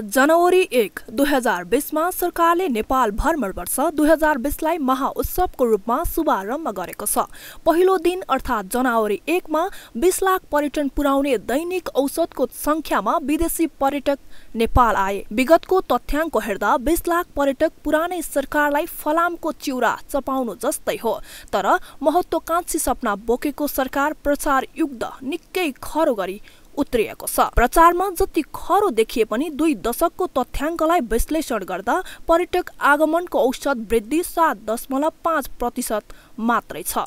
जनवरी एक दुई हजार बिसमा सरकारले नेपाल भ्रमण वर्ष दुई हजार बिसलाई महाउत्सवको रूपमा शुभारम्भ गरेको छ पहिलो दिन अर्थात् जनवरी एकमा बिस लाख पर्यटन पुर्याउने दैनिक औसतको सङ्ख्यामा विदेशी पर्यटक नेपाल आए विगतको तथ्याङ्क हेर्दा बिस लाख पर्यटक पुरानै सरकारलाई फलामको चिउरा चपाउनु जस्तै हो तर महत्वाकांक्षी सपना बोकेको सरकार प्रचारयुक्त निकै खरो गरी उत्रिएको छ प्रचारमा जति खरो देखिए पनि दुई दशकको तथ्याङ्कलाई विश्लेषण गर्दा पर्यटक आगमनको औसत वृद्धि सात दशमलव पाँच प्रतिशत मात्रै छ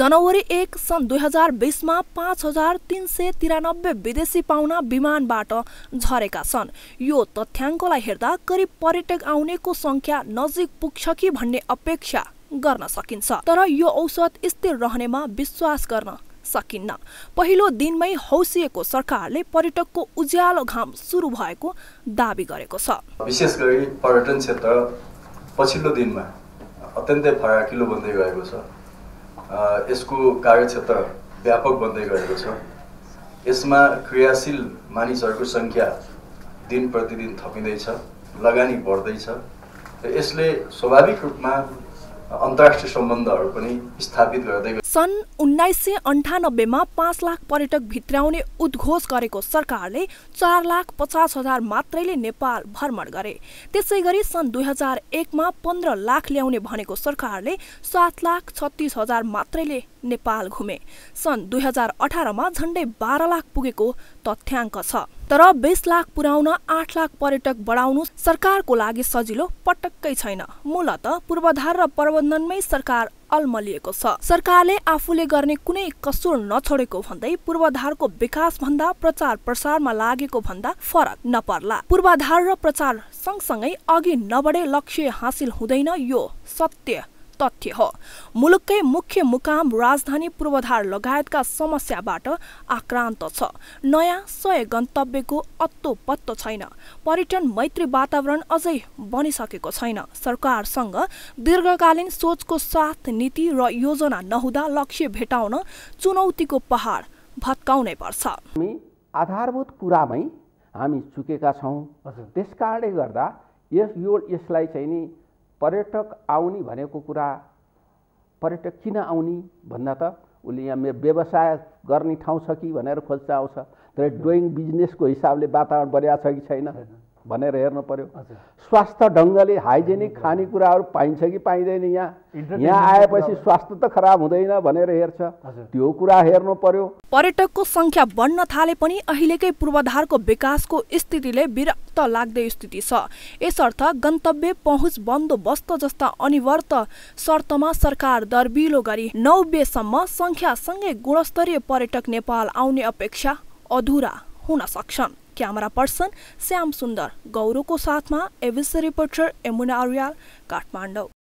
जनवरी एक सन् दुई हजार बिसमा पाँच हजार तिन सय तिरानब्बे विदेशी पाहुना विमानबाट झरेका छन् यो तथ्याङ्कलाई हेर्दा करिब पर्यटक आउनेको सङ्ख्या नजिक पुग्छ कि भन्ने अपेक्षा गर्न सकिन्छ तर यो औसत स्थिर रहनेमा विश्वास गर्न सकिन्न पहिलो दिनमै हौसिएको सरकारले पर्यटकको उज्यालो घाम सुरु भएको दावी गरेको छ विशेष गरी पर्यटन क्षेत्र पछिल्लो दिनमा अत्यन्तै फराकिलो बन्दै गएको छ यसको कार्यक्षेत्र व्यापक बन्दै गएको छ यसमा क्रियाशील मानिसहरूको सङ्ख्या दिन प्रतिदिन थपिँदैछ लगानी बढ्दैछ र यसले स्वाभाविक रूपमा अन्तर्राष्ट्रिय सम्बन्धहरू पनि स्थापित गर्दै सन् उन्नाइस सय अन्ठानब्बेमा पाँच लाख पर्यटक भित्राउने उद्घोष गरेको सरकारले चार लाख पचास हजार मात्रैले नेपाल भ्रमण गरे त्यसै गरी सन् दुई हजार एकमा पन्ध्र लाख ल्याउने भनेको सरकारले सात लाख छत्तिस हजार मात्रैले नेपाल घुमे सन् दुई हजार अठारमा झन्डै बाह्र लाख पुगेको तथ्याङ्क छ तर बिस लाख पुर्याउन आठ लाख पर्यटक बढाउनु सरकारको लागि सजिलो पटक्कै छैन मूलत पूर्वाधार र प्रबन्धनमै सरकार अल्मलिएको छ सरकारले आफूले गर्ने कुनै कसुर नछोडेको भन्दै पूर्वाधारको विकास भन्दा प्रचार प्रसारमा लागेको भन्दा फरक नपर्ला पूर्वाधार र प्रचार सँगसँगै अघि नबढे लक्ष्य हासिल हुँदैन यो सत्य तथ्य हो मुलुककै मुख्य मुकाम राजधानी पूर्वाधार लगायतका समस्याबाट आक्रान्त छ नयाँ सय गन्तव्यको अत्तो पत्तो छैन पर्यटन मैत्री वातावरण अझै बनिसकेको छैन सरकारसँग दीर्घकालीन सोचको साथ नीति र योजना नहुँदा लक्ष्य भेटाउन चुनौतीको पहाड भत्काउनै पर्छ आधारभूत कुरामै हामी चुकेका छौँ त्यस कारणले गर्दा यस यो यसलाई चाहिँ नि पर्यटक आउने भनेको कुरा पर्यटक किन आउने भन्दा त उसले यहाँ मेरो व्यवसाय गर्ने ठाउँ छ कि भनेर खोज्छ आउँछ तर डुइङ बिजनेसको हिसाबले वातावरण बढिया छ कि छैन भनेर हेर्नु पर्यो स्वास्थ्य ढङ्गले हाइजेनिक खानेकुराहरू पाइन्छ कि पाइँदैन यहाँ यहाँ आएपछि स्वास्थ्य त खराब हुँदैन भनेर हेर्छ त्यो कुरा हेर्नु पर्यो पर्यटकको संख्या बढ्न थाले पनि अहिलेकै पूर्वाधारको विकासको स्थितिले विरक्त लाग्दै स्थिति छ यसर्थ गन्तव्य पहुँच बन्दोबस्त जस्ता अनिवर्त शर्तमा सरकार दरबिलो गरी नौ बेसम्म सङ्ख्यासँगै गुणस्तरीय पर्यटक नेपाल आउने अपेक्षा अधुरा हुन सक्छन् क्यामेरा पर्सन श्याम सुन्दर गौरवको साथमा एबिसी रिपोर्टर यमुना आर्याल काठमाडौँ